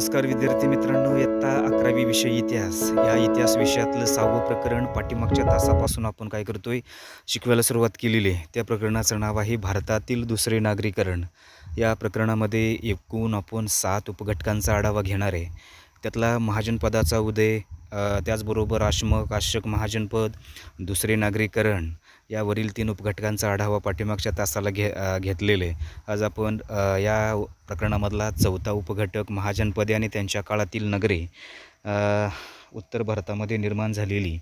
नमस्कार विद्यार्थी मित्रांनो इयत्ता अकरावी विषय इतिहास या इतिहास विषयातलं सहावं प्रकरण पाठीमागच्या तासापासून आपण काय करतोय शिकवायला सुरुवात केलेली आहे त्या प्रकरणाचं नाव आहे भारतातील दुसरे नागरीकरण या प्रकरणामध्ये एकूण आपण सात उपघटकांचा आढावा घेणार आहे त्यातला महाजनपदाचा उदय त्याचबरोबर आश्मक आशक महाजनपद दुसरे नागरीकरण यावरील तीन उपघटकांचा आढावा पाठीमागच्या तासाला घे घेतलेले आज आपण या प्रकरणामधला चौथा उपघटक महाजनपदे आणि त्यांच्या काळातील नगरे उत्तर भारतामध्ये निर्माण झालेली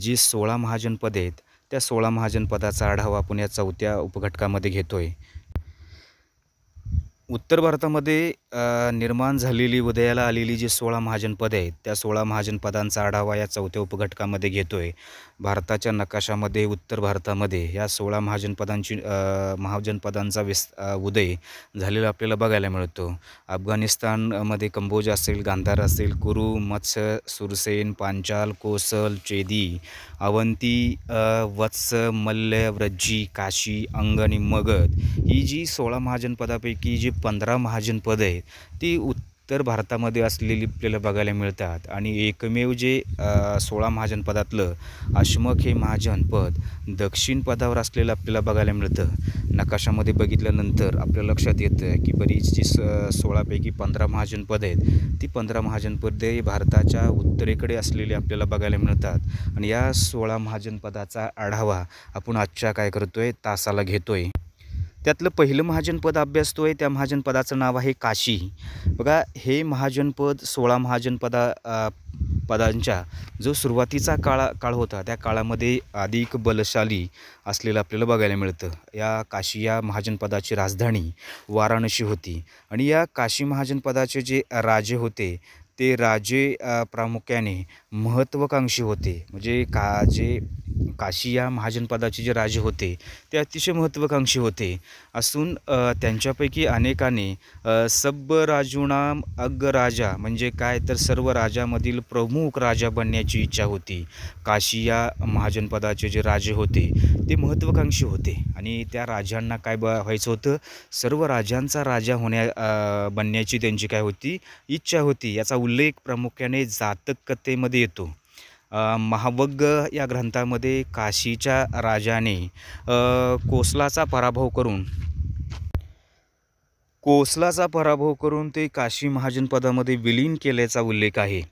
जी सोळा महाजनपदे आहेत त्या सोळा महाजनपदाचा आढावा आपण या चौथ्या उपघटकामध्ये घेतो आहे उत्तर भारतामध्ये निर्माण झालेली उदयाला आलेली जी सोळा महाजनपदे आहेत त्या सोळा महाजनपदांचा आढावा या चौथ्या उपघटकामध्ये घेतो आहे भारताच्या नकाशामध्ये उत्तर भारतामध्ये या सोळा महाजनपदांची महाजनपदांचा विस् उदय झालेला आपल्याला बघायला मिळतो अफगाणिस्तानमध्ये कंबोज असेल गांधार असेल कुरू मत्स्य सुरसेन पांचाल कोसल चेदी अवंती वत्स मल्ल व्रज्जी काशी अंग आणि मगध ही जी सोळा महाजनपदापैकी जी पंधरा महाजनपद आहेत ती उत्तर भारतामध्ये असलेली आपल्याला बघायला मिळतात आणि एकमेव जे सोळा महाजनपदातलं अश्मक हे महाजनपद दक्षिण पदावर असलेलं आपल्याला बघायला मिळतं नकाशामध्ये बघितल्यानंतर आपल्या लक्षात येतं की बरीच जी स सोळापैकी पंधरा महाजनपद आहेत ती पंधरा महाजनपदे भारताच्या उत्तरेकडे असलेली आपल्याला बघायला मिळतात आणि या सोळा महाजनपदाचा आढावा आपण आजच्या काय करतो आहे तासाला घेतो आहे त्यातलं पहिलं महाजनपद अभ्यासतो आहे त्या महाजनपदाचं नाव आहे काशी बघा हे महाजनपद सोळा महाजनपदा पदांच्या जो सुरुवातीचा काळा काळ होता त्या काळामध्ये अधिक बलशाली असलेलं आपल्याला बघायला मिळतं या काशी या महाजनपदाची राजधानी वाराणसी होती आणि या काशी महाजनपदाचे जे राजे होते ते राजे प्रामुख्याने महत्त्वाकांक्षी होते म्हणजे का जे काशी या महाजनपदाचे जे राजे होते ते अतिशय महत्त्वाकांक्षी होते असून त्यांच्यापैकी अनेकाने सब राजूणाम अग्रराजा म्हणजे काय तर सर्व राजामधील प्रमुख राजा बनण्याची इच्छा होती काशी या महाजनपदाचे जे राजे होते ते महत्त्वाकांक्षी होते आणि त्या राजांना काय ब व्हायचं होतं सर्व राजांचा राजा होण्या बनण्याची त्यांची काय होती इच्छा होती याचा उल्लेख प्रामुख्याने जातक कथेमध्ये येतो महावग्ग या ग्रंथामध्ये काशीच्या राजाने कोसलाचा पराभव करून कोसलाचा पराभव करून ते काशी महाजनपदामध्ये विलीन केल्याचा उल्लेख आहे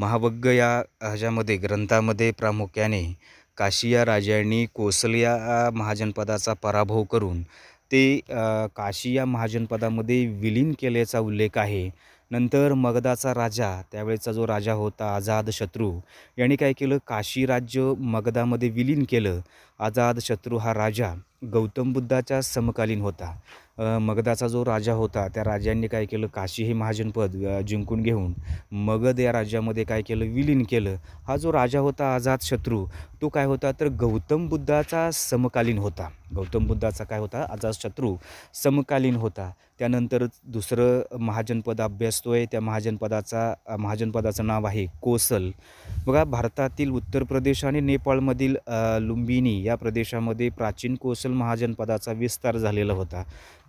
महावग्ग या ह्याच्यामध्ये ग्रंथामध्ये प्रामुख्याने काशी या राजांनी कोसल या महाजनपदाचा पराभव करून ते काशी या महाजनपदामध्ये विलीन केल्याचा उल्लेख आहे नंतर मगदाचा राजा त्यावेळेचा जो राजा होता आझाद शत्रू यांनी काय केलं काशी राज्य मगदामध्ये विलीन केलं आझाद शत्रू हा राजा गौतम बुद्धाच्या समकालीन होता मगधाचा जो राजा होता त्या राजांनी काय केलं काशी हे महाजनपद जिंकून घेऊन मगध या राज्यामध्ये काय केलं विलीन केलं हा जो राजा होता आझाद शत्रू तो काय होता तर गौतम बुद्धाचा समकालीन होता गौतम बुद्धाचा काय होता आझाद शत्रू समकालीन होता त्यानंतर दुसरं महाजनपद अभ्यासतो आहे त्या महाजनपदाचा महाजनपदाचं नाव आहे कोसल बघा भारतातील उत्तर प्रदेश आणि नेपाळमधील लुंबिनी या प्रदेशामध्ये प्राचीन कोसल महाजनपदाचा विस्तार झालेला होता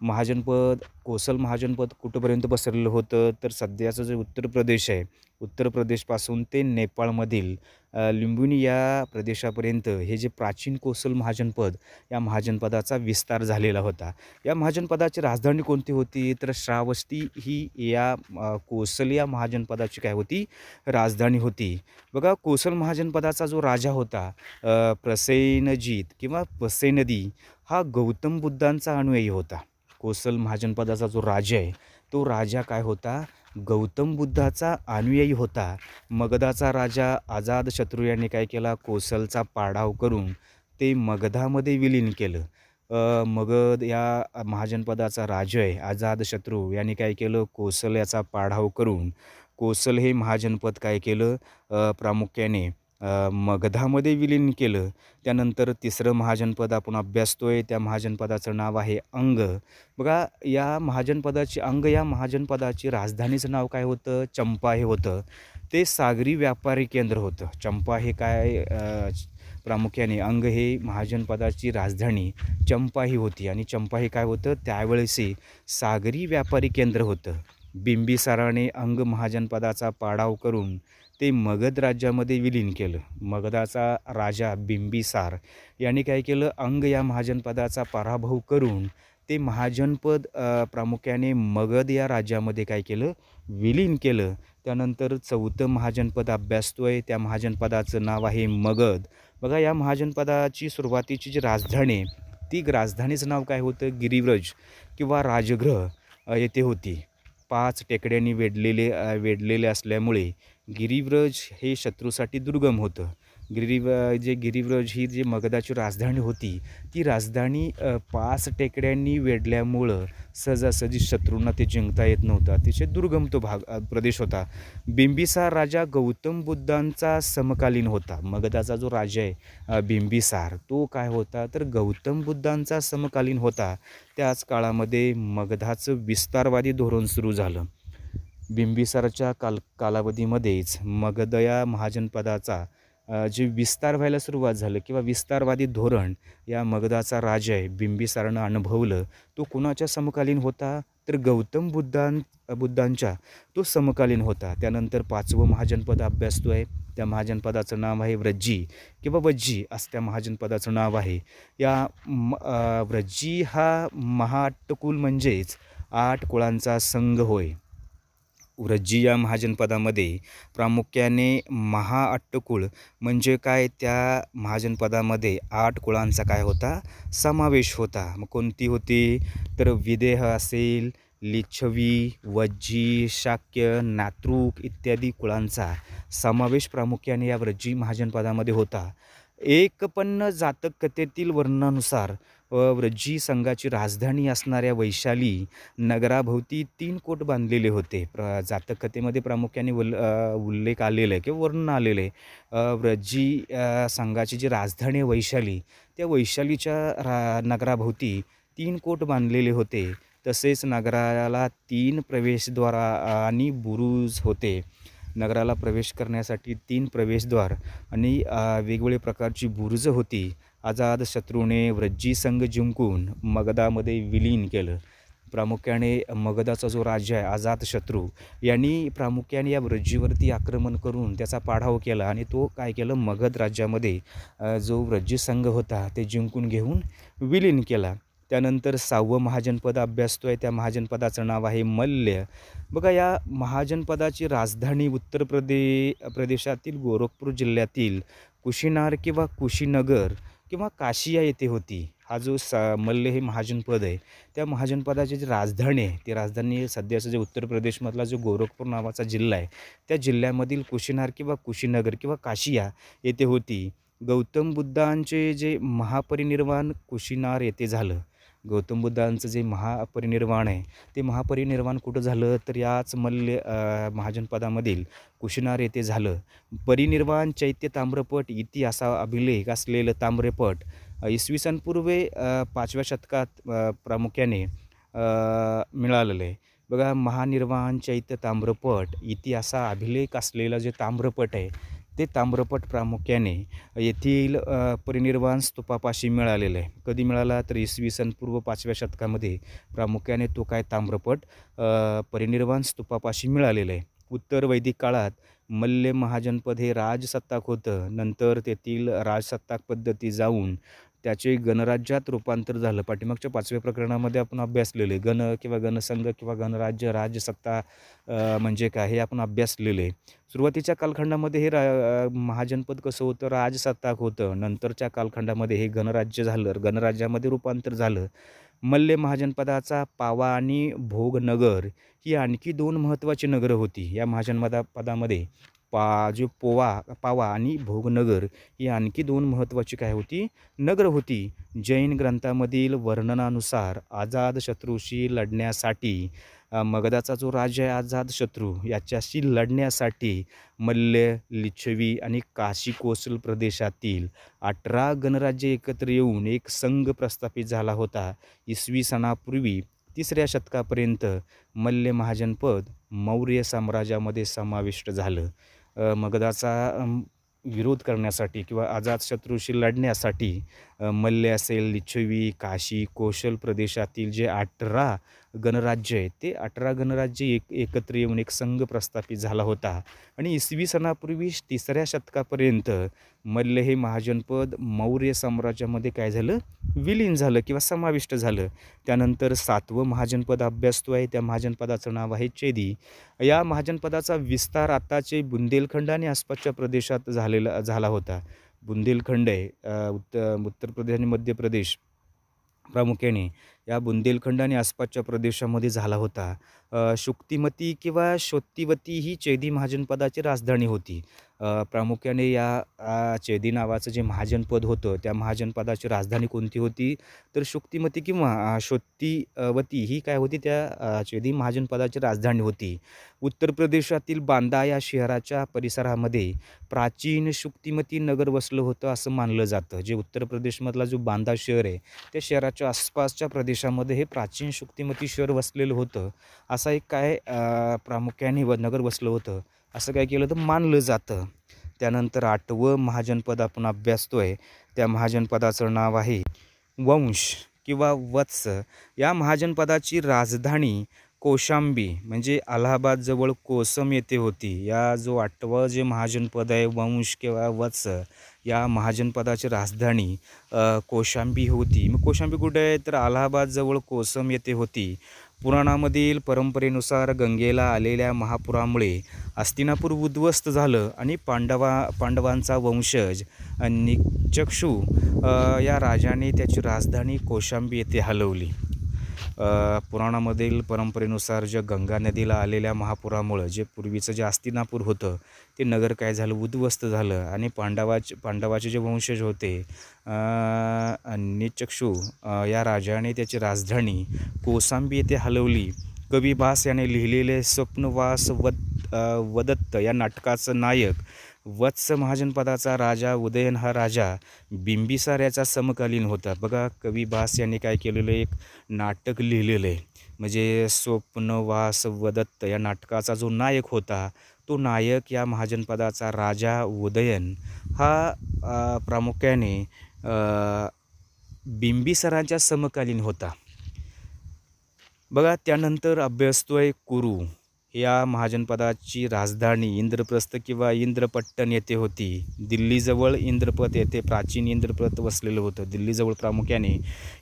महाजनपद कोसल महाजनपद कुठंपर्यंत पसरलेलं होतं तर सध्याचं जे उत्तर प्रदेश आहे उत्तर प्रदेशपासून ते नेपाळमधील लिंबुनी या प्रदेशापर्यंत हे जे प्राचीन कोसल महाजनपद या महाजनपदाचा विस्तार झालेला होता या महाजनपदाची राजधानी कोणती होती तर श्रावस्ती ही या कोसल या महाजनपदाची काय होती राजधानी होती बघा कोसल महाजनपदाचा जो राजा होता प्रसैनजीत किंवा पसेनदी हा गौतम बुद्धांचा अनुयायी होता कोसल महाजनपदाचा जो राजा आहे तो राजा काय होता गौतम बुद्धाचा अनुयायी होता मगधाचा राजा आजाद शत्रू यांनी काय केला कोसलचा पाडाव करून ते मगधामध्ये विलीन केलं मगध या महाजनपदाचा राजा आहे आजाद शत्रू यांनी काय केलं कोसल याचा पाढाव करून कोसल हे महाजनपद काय केलं प्रामुख्याने मगधामध्ये विलीन केलं त्यानंतर तिसरं महाजनपद आपण अभ्यासतो आहे त्या महाजनपदाचं नाव आहे अंग बघा या महाजनपदाची अंग या महाजनपदाची राजधानीचं नाव काय होतं चंपा हे होतं ते सागरी व्यापारी केंद्र होतं चंपा हे काय प्रामुख्याने अंग हे महाजनपदाची राजधानी चंपा ही होती आणि चंपा हे काय होतं त्यावेळेसही सागरी व्यापारी केंद्र होतं बिंबिसाराने अंग महाजनपदाचा पाडाव करून ते मगध राज्यामध्ये विलीन केलं मगधाचा राजा बिंबिसार यांनी काय केलं अंग या महाजनपदाचा पराभव करून ते महाजनपद प्रामुख्याने मगध या राज्यामध्ये काय केलं विलीन केलं त्यानंतर चौथं महाजनपद अभ्यासतो आहे त्या महाजनपदाचं नाव आहे मगध बघा या महाजनपदाची सुरुवातीची जी राजधानी ती राजधानीचं नाव काय होतं गिरिव्रज किंवा राजगृह येथे होती पाच टेकड्यांनी वेढलेले वेढलेले असल्यामुळे गिरिव्रज हे शत्रूसाठी दुर्गम होतं गिरिव जे गिरिव्रज ही जी मगधाची राजधानी होती ती राजधानी पाच टेकड्यांनी वेढल्यामुळं सहजासहजी शत्रूंना ते जिंकता येत नव्हतं अतिशय दुर्गम तो भाग प्रदेश होता बिंबिसार राजा गौतम बुद्धांचा समकालीन होता मगधाचा जो राजा आहे बिंबिसार तो काय होता तर गौतम बुद्धांचा समकालीन होता त्याच काळामध्ये मगधाचं विस्तारवादी धोरण सुरू झालं बिंबिसारच्या काल कालावधीमध्येच मगदया महाजनपदाचा जे विस्तार व्हायला सुरुवात झालं किंवा विस्तारवादी धोरण या मगधाचा आहे बिंबिसारनं अनुभवलं तो कुणाच्या समकालीन होता तर गौतम बुद्धां बुद्धांच्या तो समकालीन होता त्यानंतर पाचवं महाजनपद अभ्यासतो आहे त्या महाजनपदाचं नाव आहे व्रज्जी किंवा वज्जी असं त्या महाजनपदाचं नाव आहे या म व्रज्जी हा महाअट्टकुल म्हणजेच आठ कुळांचा संघ होय उरज्जी या महाजनपदामध्ये प्रामुख्याने महाअट्टकुळ म्हणजे काय त्या महाजनपदामध्ये आठ कुळांचा काय होता समावेश होता मग कोणती होती तर विदेह असेल लिच्छवी वज्जी शाक्य नातृक इत्यादी कुळांचा समावेश प्रामुख्याने या व्रज्जी महाजनपदामध्ये होता एकपन्न जातक कथेतील वर्णनानुसार व व्रजी संघाची राजधानी असणाऱ्या वैशाली नगराभोवती तीन कोट बांधलेले होते प्र जातकथेमध्ये प्रामुख्याने उल उल्लेख आलेला आहे किंवा वर्णन आलेलं आहे व्रजी संघाची जी राजधानी आहे वैशाली त्या वैशालीच्या रा नगराभोवती तीन कोट बांधलेले होते तसेच नगराला तीन प्रवेशद्वारा आणि बुरुज होते नगराला प्रवेश करण्यासाठी तीन प्रवेशद्वार आणि वेगवेगळे प्रकारची बुरुजं होती आझाद शत्रूने व्रज्जी संघ जिंकून मगधामध्ये विलीन केलं प्रामुख्याने मगधाचा जो राज्य आहे आझाद शत्रू यांनी प्रामुख्याने या व्रज्जीवरती आक्रमण करून त्याचा पाढाव केला आणि तो काय केलं मगध राज्यामध्ये जो व्रज्जी संघ होता ते जिंकून घेऊन विलीन केला त्यानंतर सहावं महाजनपद अभ्यासतो आहे त्या महाजनपदाचं नाव आहे मल्ल्य बघा या महाजनपदाची राजधानी उत्तर प्रदे प्रदेशातील गोरखपूर जिल्ह्यातील कुशीनार किंवा कुशीनगर किंवा काशिया येथे होती हा जो स मल्ल हे महाजनपद आहे त्या महाजनपदाची जी राजधानी आहे ती राजधानी सध्याचा जे उत्तर प्रदेशमधला जो गोरखपूर नावाचा जिल्हा आहे त्या जिल्ह्यामधील कुशीनार किंवा कुशीनगर किंवा काशिया येथे होती गौतम बुद्धांचे जे महापरिनिर्वाण कुशीनार येथे झालं गौतम बुद्धांचं जे महापरिनिर्वाण आहे ते महापरिनिर्वाण कुठं झालं तर याच मल्ल महाजनपदामधील कुशिनार येथे झालं परिनिर्वाण चैत्य ताम्रपट इति असा अभिलेख असलेलं ताम्रपट इसवी सन पाचव्या शतकात प्रामुख्याने मिळालेलं आहे बघा महानिर्वाण चैत्य ताम्रपट इतिहासा अभिलेख असलेला जे ताम्रपट आहे ते ताम्रपट प्रामुख्याने येथील परिनिर्वाण स्तूपापाशी मिळालेलं आहे कधी मिळाला तर इसवी सन पूर्व पाचव्या शतकामध्ये प्रामुख्याने तो काय ताम्रपट परिनिर्वाण स्तूपापाशी मिळालेलं आहे उत्तर वैदिक काळात मल्ल महाजनपद हे राजसत्ताक होतं नंतर तेथील राजसत्ताक पद्धती जाऊन त्याचे गणराज्यात रूपांतर झालं पाठीमागच्या पाचव्या प्रकरणामध्ये आपण अभ्यासलेले गण किंवा गणसंघ किंवा गणराज्य राजसत्ता म्हणजे काय हे आपण अभ्यासलेले सुरुवातीच्या कालखंडामध्ये हे रा महाजनपद कसं होतं राजसत्ताक होतं नंतरच्या कालखंडामध्ये हे गणराज्य झालं गणराज्यामध्ये रूपांतर झालं मल्ले महाजनपदाचा पावा आणि भोगनगर ही आणखी दोन महत्त्वाची नगरं होती या महाजनपदा पदामध्ये पा जे पोवा पावा आणि भोगनगर ही आणखी दोन महत्त्वाची काय होती नगर होती जैन ग्रंथामधील वर्णनानुसार आझाद शत्रूशी लढण्यासाठी मगधाचा जो राजा आहे आझाद शत्रू याच्याशी लढण्यासाठी मल्ल लिच्छवी आणि काशी कोसल प्रदेशातील अठरा गणराज्य एकत्र येऊन एक संघ प्रस्थापित झाला होता इसवी सणापूर्वी तिसऱ्या शतकापर्यंत मल्ल महाजनपद मौर्य साम्राज्यामध्ये समाविष्ट झालं मगधाचा विरोध करण्यासाठी किंवा आजाद शत्रूशी लढण्यासाठी मल्ल असेल लिच्छवी काशी कोशल, प्रदेशातील जे अठरा गणराज्य आहे ते अठरा गणराज्य एक एकत्र येऊन एक संघ प्रस्थापित झाला होता आणि इसवी सणापूर्वी तिसऱ्या शतकापर्यंत मल्ल हे महाजनपद मौर्य साम्राज्यामध्ये काय झालं विलीन झालं किंवा समाविष्ट झालं त्यानंतर सातवं महाजनपद अभ्यासतो आहे त्या महाजनपदाचं नाव आहे चेदी या महाजनपदाचा विस्तार आताचे बुंदेलखंड आणि आसपासच्या प्रदेशात झालेला झाला होता बुंदेलखंड आहे उत्तर उत्तर प्रदेश आणि मध्य प्रदेश प्रामुख्याने या बुंदेलखंड आणि आसपासच्या प्रदेशामध्ये झाला होता शुक्तिमती किंवा शोत्तीवती ही चेदी महाजनपदाची राजधानी होती प्रामुख्याने या चेदी नावाचं जे महाजनपद होतं त्या महाजनपदाची राजधानी कोणती होती तर शुक्तिमती किंवा शोत्तीवती ही काय होती त्या चेदी महाजनपदाची राजधानी होती उत्तर प्रदेशातील बांदा या शहराच्या परिसरामध्ये प्राचीन शुक्तिमती नगर वसलं होतं असं मानलं जातं जे उत्तर प्रदेशमधला जो बांदा शहर आहे त्या शहराच्या आसपासच्या प्रदेशामध्ये हे प्राचीन शुक्तिमती शहर वसलेलं होतं असा एक काय प्रामुख्याने वदनगर बसलं होतं असं काय केलं तर मानलं जातं त्यानंतर आठवं महाजनपद आपण अभ्यासतो आहे त्या महाजनपदाचं नाव आहे वंश किंवा वत्स या महाजनपदाची राजधानी कोशांबी म्हणजे अलाहाबादजवळ कोसम येथे होती या जो आठवं जे महाजनपद आहे वंश किंवा वत्स या महाजनपदाची राजधानी कोशांबी होती मग कोशांबी कुठे आहे तर अलाहाबादजवळ कोसम येथे होती पुराणामधील परंपरेनुसार गंगेला आलेल्या महापुरामुळे अस्तिनापूर उद्ध्वस्त झालं आणि पांडवा पांडवांचा वंशज निचक्षु या राजाने त्याची राजधानी कोशांबी येथे हलवली पुराणामधील परंपरेनुसार ज्या गंगा नदीला आलेल्या महापुरामुळं जे पूर्वीचं जे आस्तिनापूर होतं ते नगर काय झालं उद्ध्वस्त झालं आणि पांडवाच पांडवाचे जे वंशज होते निचक्षू या राजाने त्याची राजधानी कोसांबी येथे हलवली कवी भास याने लिहिलेले स्वप्नवास वद वदत्त या नाटकाचं नायक वत्स महाजनपदाचा राजा उदयन हा राजा बिंबिसार समकालीन होता बघा कवी भास यांनी काय केलेलं एक नाटक लिहिलेलं आहे म्हणजे स्वप्नवास वदत्त या नाटकाचा जो नायक होता तो नायक या महाजनपदाचा राजा उदयन हा प्रामुख्याने बिंबिसरांच्या समकालीन होता बघा त्यानंतर अभ्यासतोय कुरू या महाजनपदाची राजधानी इंद्रप्रस्थ किंवा इंद्रपट्टण येथे होती दिल्लीजवळ इंद्रपद येथे प्राचीन इंद्रप्रथ वसलेलं होतं दिल्लीजवळ प्रामुख्याने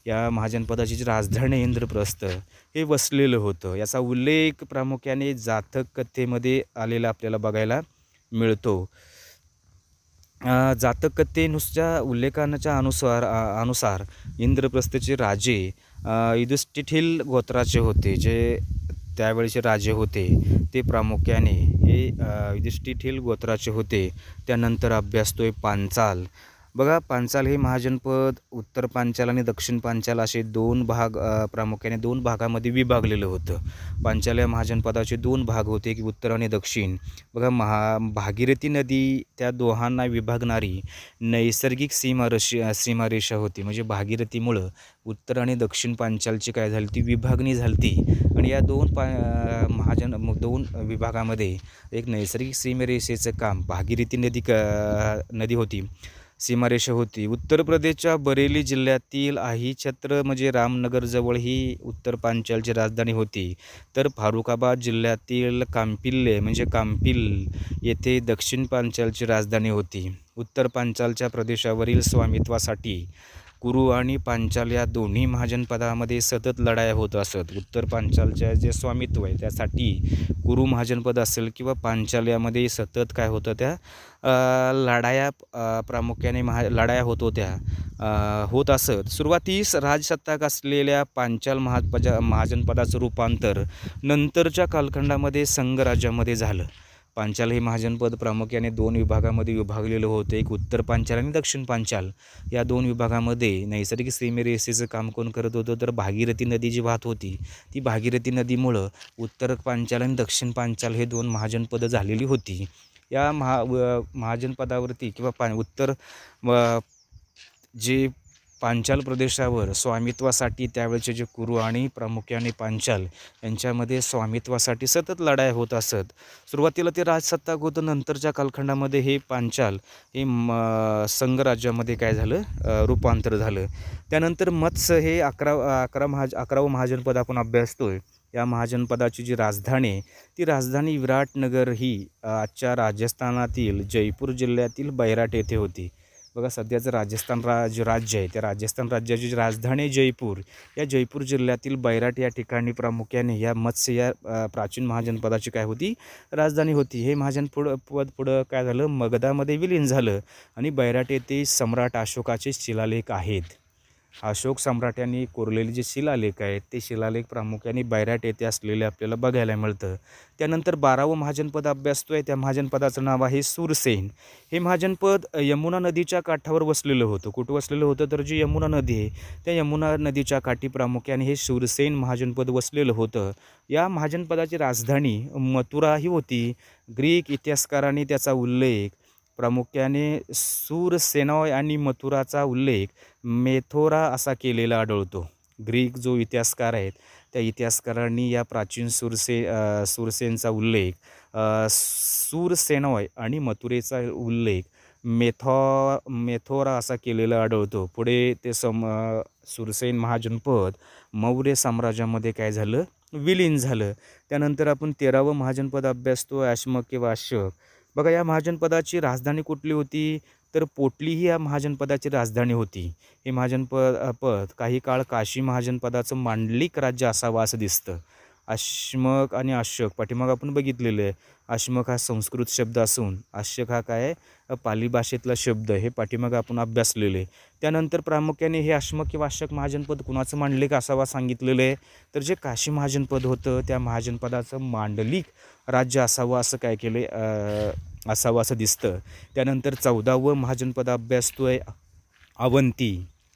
या महाजनपदाची जी राजधानी इंद्रप्रस्थ हे वसलेलं होतं याचा उल्लेख प्रामुख्याने जातक कथेमध्ये आलेला आपल्याला बघायला मिळतो जातक नुसत्या उल्लेखांच्या अनुसार अनुसार इंद्रप्रस्थचे राजे युधिष्ठिठील गोत्राचे होते जे त्यावेळेचे राजे होते ते प्रामुख्याने हे युधिष्ठिर गोत्राचे होते त्यानंतर अभ्यासतोय पांचाल बघा पांचाल हे महाजनपद उत्तर पांचाल आणि दक्षिण पांचाल असे दोन भाग प्रामुख्याने दोन भागामध्ये विभागलेलं होतं पांचाल या महाजनपदाचे दोन भाग होते की उत्तर आणि दक्षिण बघा महा भागीरथी नदी त्या दोहांना विभागणारी नैसर्गिक सीमा रशी सीमारेषा होती म्हणजे भागीरथीमुळं उत्तर आणि दक्षिण पांचालची काय झाली ती विभागणी झाली आणि या दोन पा महाजन दोन विभागामध्ये एक नैसर्गिक सीमारेषेचं काम भागीरथी नदी क नदी होती सीमारेषा होती उत्तर प्रदेशच्या बरेली जिल्ह्यातील आही छत्र म्हणजे रामनगरजवळ ही उत्तर पांचालची राजधानी होती तर फारुखाबाद जिल्ह्यातील कामपिल्ले म्हणजे कांपिल येथे दक्षिण पांचालची राजधानी होती उत्तर पांचालच्या प्रदेशावरील स्वामित्वासाठी कुरू आणि पांचाल या दोन्ही महाजनपदामध्ये सतत लढाया होत असत उत्तर पांचालच्या जे स्वामित्व आहे त्यासाठी कुरु महाजनपद असेल किंवा पांचाल यामध्ये सतत काय होतं त्या लढाया प्रामुख्याने महा लढाया होत होत्या होत असत सुरुवातीस राजसत्ताक असलेल्या पांचाल महापजा महाजनपदाचं रूपांतर नंतरच्या कालखंडामध्ये संघराज्यामध्ये झालं पांचाल हे महाजनपद प्रामुख्याने दोन विभागामध्ये विभागलेलं होतं एक उत्तर पांचाल आणि दक्षिण पांचाल या दोन विभागामध्ये नैसर्गिक सीमे रेसेचं काम कोण करत होतं तर भागीरथी नदी जी वाहत होती ती भागीरथी नदीमुळं उत्तर पांचाल आणि दक्षिण पांचाल हे दोन महाजनपदं झालेली होती या महा महाजनपदावरती किंवा पा उत्तर जे पांचाल प्रदेशावर स्वामित्वासाठी त्यावेळचे जे कुरू आणि प्रामुख्याने पांचाल यांच्यामध्ये स्वामित्वासाठी सतत लढाई होत असत सुरुवातीला ते राजसत्ताक होतं नंतरच्या कालखंडामध्ये हे पांचाल हे म संघराज्यामध्ये काय झालं रूपांतर झालं त्यानंतर मत्स्य हे अकरा अकरा महाज अकरावं महाजनपद आपण अभ्यासतोय या महाजनपदाची जी राजधानी आहे ती राजधानी विराटनगर ही आजच्या राजस्थानातील जयपूर जिल्ह्यातील बैराट येथे होती बघा सध्याचं राजस्थान राज राज्य आहे त्या राजस्थान राज्याची राजधानी जयपूर या जयपूर जिल्ह्यातील बैराट या ठिकाणी प्रामुख्याने या मत्स्य या प्राचीन महाजनपदाची काय होती राजधानी होती हे महाजन पुढं पद पुढं काय झालं मगधामध्ये विलीन झालं आणि बैराट येथे सम्राट अशोकाचे शिलालेख आहेत अशोक सम्राट यांनी कोरलेले जे शिलालेख आहेत ते शिलालेख प्रामुख्याने बैराट येथे असलेले आपल्याला बघायला मिळतं त्यानंतर बारावं महाजनपद अभ्यासतो आहे त्या महाजनपदाचं नाव आहे सुरसेन हे महाजनपद यमुना नदीच्या काठावर वसलेलं होतं कुठं वसलेलं होतं तर जी यमुना नदी आहे त्या यमुना नदीच्या काठी प्रामुख्याने हे सुरसेन महाजनपद वसलेलं होतं या महाजनपदाची राजधानी मथुरा ही होती ग्रीक इतिहासकारांनी त्याचा उल्लेख प्रामुख्याने सूरसेनॉय आणि मथुराचा उल्लेख मेथोरा असा केलेला आढळतो ग्रीक जो इतिहासकार आहेत त्या इतिहासकारांनी या प्राचीन सुरसे सुरसेनचा उल्लेख सूरसेनॉय आणि मथुरेचा उल्लेख मेथो मेथोरा असा केलेला आढळतो पुढे ते सम सुरसेन महाजनपद मौर्य साम्राज्यामध्ये काय झालं विलीन झालं त्यानंतर आपण तेरावं महाजनपद अभ्यासतो आश्मक किंवा अशक बघा या महाजनपदाची राजधानी कुठली होती तर पोटली ही या महाजनपदाची राजधानी होती हे महाजनपद पद काही काळ काशी महाजनपदाचं मांडलिक राज्य असावं असं दिसतं आश्मक आणि आश्यक पाठीमाग आपण बघितलेलं आहे आश्मक हा संस्कृत शब्द असून आश्यक हा काय पाली भाषेतला शब्द हे पाठीमाग आपण अभ्यासलेले त्यानंतर प्रामुख्याने हे आश्मक किंवा आश्यक महाजनपद कुणाचं मांडलिक असावा सांगितलेलं आहे तर जे काशी महाजनपद होतं त्या महाजनपदाचं मांडलिक राज्य असावं असं काय केलं असावं असं दिसतं त्यानंतर चौदावं महाजनपद अभ्यासतोय अवंती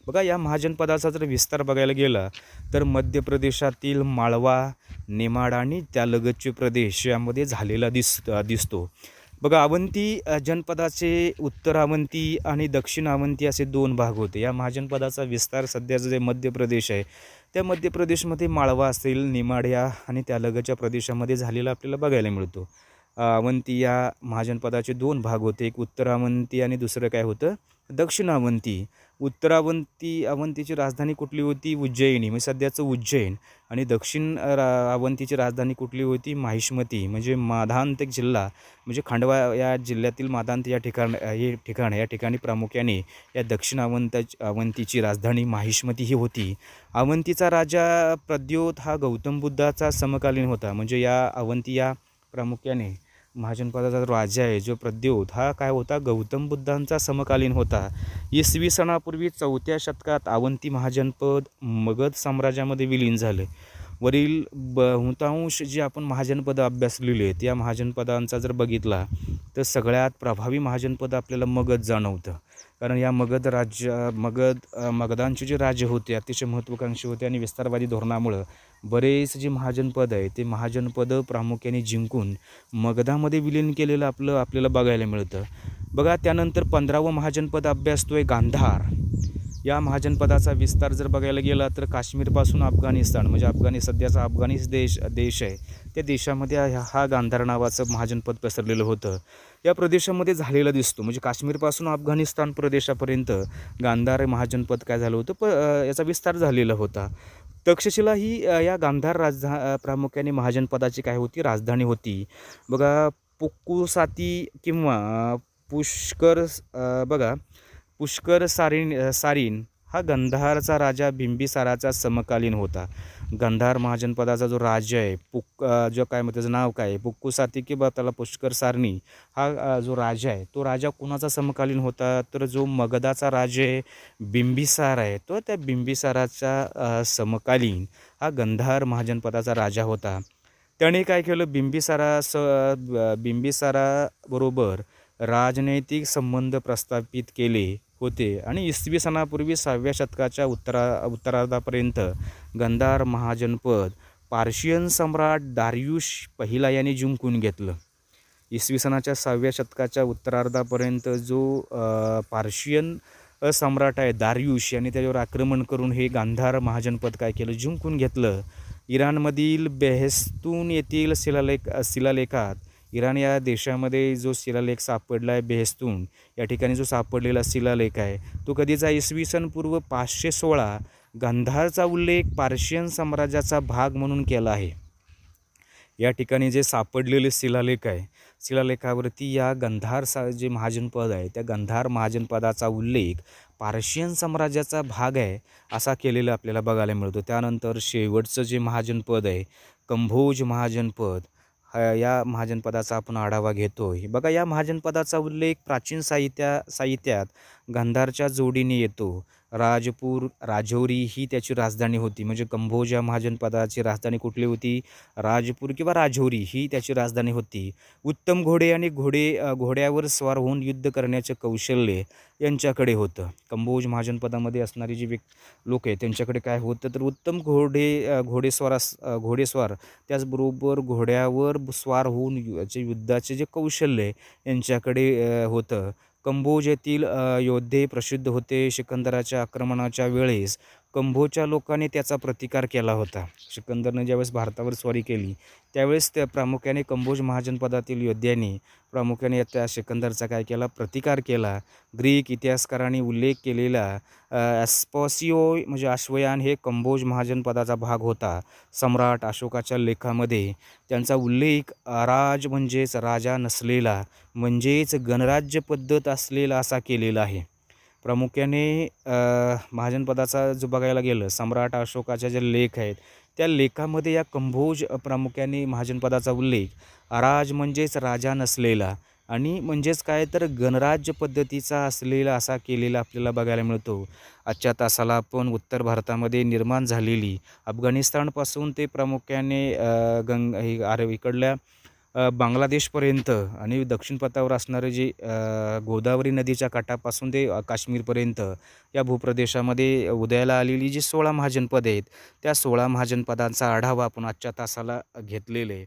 बघा या महाजनपदाचा जर विस्तार बघायला गेला तर मध्य प्रदेशातील माळवा नेमाड आणि त्यालगतचे प्रदेश यामध्ये झालेला दिस दिसतो बघा अवंती जनपदाचे उत्तर अवंती आणि दक्षिण अवंती असे दोन भाग होते या महाजनपदाचा विस्तार सध्याचं जे मध्य प्रदेश आहे त्या मध्य प्रदेशमध्ये माळवा असेल निमाड या आणि त्यालगतच्या प्रदेशामध्ये झालेला आपल्याला बघायला मिळतो अवंती या महाजनपदाचे दोन भाग होते एक उत्तर अवंती आणि दुसरं काय होतं दक्षिण अवंती उत्तरावंती अवंतीची राजधानी कुठली होती उज्जैनी म्हणजे सध्याचं उज्जैन आणि दक्षिण रा अवंतीची राजधानी कुठली होती माहिष्मती म्हणजे माधांत जिल्हा म्हणजे खांडवा या जिल्ह्यातील माधांत या ठिकाण हे ठिकाण या ठिकाणी प्रामुख्याने या दक्षिण अवंत अवंतीची राजधानी माहिष्मती ही होती अवंतीचा राजा प्रद्योत हा गौतम बुद्धाचा समकालीन होता म्हणजे या अवंती या प्रामुख्याने महाजनपदाचा राजा आहे जो प्रद्योत हा काय होता गौतम बुद्धांचा समकालीन होता इसवी सणापूर्वी चौथ्या शतकात आवंती महाजनपद मगध साम्राज्यामध्ये विलीन झाले वरील बहुतांश जे आपण महाजनपदं अभ्यासलेली आहेत त्या महाजनपदांचा जर बघितला तर सगळ्यात प्रभावी महाजनपद आपल्याला मगध जाणवतं कारण या मगध राज्य मगध मगधांचे जे राज्य होते अतिशय महत्त्वाकांक्षी होते आणि विस्तारवादी धोरणामुळं बरेच जे महाजनपद आहे ते महाजनपद प्रामुख्याने जिंकून मगधामध्ये विलीन केलेलं आपलं आपल्याला बघायला मिळतं बघा त्यानंतर पंधरावं महाजनपद अभ्यासतो आहे गांधार या महाजनपदाचा विस्तार जर बघायला गेला तर काश्मीरपासून अफगाणिस्तान म्हणजे अफगाणि सध्याचा अफगाणिस देश देश आहे त्या देशामध्ये हा गांधार नावाचं महाजनपद पसरलेलं होतं या प्रदेशामध्ये झालेला दिसतो म्हणजे काश्मीरपासून अफगाणिस्तान प्रदेशापर्यंत गांधार महाजनपद काय झालं होतं प याचा विस्तार झालेला होता तक्षशिला ही या गांधार राजधा प्रामुख्याने महाजनपदाची काय होती राजधानी होती बघा पुक्कुसाती किंवा पुष्कर बघा पुष्कर सारीन सारीन हा गंधारचा राजा बिंबिसाराचा समकालीन होता गंधार महाजनपदाचा जो राज्य आहे पुक जो काय मग त्याचं नाव काय पुक्कुसाती किंवा त्याला पुष्कर सारणी हा जो राजा आहे तो राजा कोणाचा समकालीन होता तर जो मगधाचा राजा आहे बिंबिसार आहे तो त्या बिंबिसाराचा समकालीन हा गंधार महाजनपदाचा राजा होता त्याने काय केलं बिंबिसारा स बिंबिसाराबरोबर राजनैतिक संबंध प्रस्थापित केले होते आणि इसवी सणापूर्वी सहाव्या शतकाच्या उत्तरा उत्तरार्धापर्यंत गंधार महाजनपद पार्शियन सम्राट दार्युष पहिला याने जिंकून घेतलं इसवी सणाच्या सहाव्या शतकाच्या उत्तरार्धापर्यंत जो पार्शियन सम्राट आहे दार्युष यांनी त्याच्यावर आक्रमण करून हे गांधार महाजनपद काय केलं जिंकून घेतलं इराणमधील बेहेस्तून येथील शिलालेख शिलालेखात इराण या देशामध्ये जो शिलालेख सापडला आहे बेहस्तून या ठिकाणी जो सापडलेला शिलालेख आहे तो कधीचा इसवी सन पूर्व पाचशे सोळा गंधारचा उल्लेख पार्शियन साम्राज्याचा भाग म्हणून केला आहे या ठिकाणी जे सापडलेले शिलालेख आहे शिलालेखावरती या गंधार सा जे महाजनपद आहे त्या गंधार महाजनपदाचा उल्लेख पार्शियन साम्राज्याचा भाग आहे असा केलेला आपल्याला बघायला मिळतो त्यानंतर शेवटचं जे महाजनपद आहे कंभोज महाजनपद या महाजनपदाचा आपण आढावा घेतो बघा या महाजनपदाचा उल्लेख प्राचीन साहित्या साहित्यात गांधारच्या जोडीने येतो राजपूर राजौरी ही त्याची राजधानी होती म्हणजे कंभोज या महाजनपदाची राजधानी कुठली होती राजपूर किंवा राजौरी ही त्याची राजधानी होती उत्तम घोडे आणि घोडे घोड्यावर स्वार होऊन युद्ध करण्याचे कौशल्य यांच्याकडे होतं कंभोज महाजनपदामध्ये असणारी जी व्यक् लोक आहे त्यांच्याकडे काय होतं तर उत्तम घोडे अस घोडेस्वार त्याचबरोबर घोड्यावर स्वार होऊन युद्धाचे जे कौशल्य यांच्याकडे होतं कंबोज येथील योद्धे प्रसिद्ध होते सिकंदराच्या आक्रमणाच्या वेळेस कंभोच्या लोकांनी त्याचा प्रतिकार केला होता सिकंदरने ज्यावेळेस भारतावर स्वारी केली त्यावेळेस त्या प्रामुख्याने कंबोज महाजनपदातील योद्ध्यांनी प्रामुख्याने त्या सिकंदरचा काय केला प्रतिकार केला ग्रीक इतिहासकारांनी उल्लेख केलेला ॲस्पॉसिओ म्हणजे आश्वयान हे कंबोज महाजनपदाचा भाग होता सम्राट अशोकाच्या लेखामध्ये त्यांचा उल्लेख राज म्हणजेच राजा नसलेला म्हणजेच गणराज्य पद्धत असलेला असा केलेला आहे प्रामुख्याने महाजनपदाचा जो बघायला गेलं सम्राट अशोकाच्या ज्या लेख आहेत त्या लेखामध्ये या कंभोज प्रामुख्याने महाजनपदाचा उल्लेख राज म्हणजेच राजा नसलेला आणि म्हणजेच काय तर गणराज्य पद्धतीचा असलेला असा केलेला आपल्याला बघायला मिळतो आजच्या तासाला आपण उत्तर भारतामध्ये निर्माण झालेली अफगाणिस्तानपासून ते प्रामुख्याने गंग हे आर इकडल्या बांगलादेशपर्यंत आणि दक्षिण असणारे जे गोदावरी नदीच्या काठापासून ते काश्मीरपर्यंत या भूप्रदेशामध्ये उदयाला आलेली जी सोळा महाजनपदे आहेत त्या सोळा महाजनपदांचा आढावा आपण आजच्या तासाला घेतलेले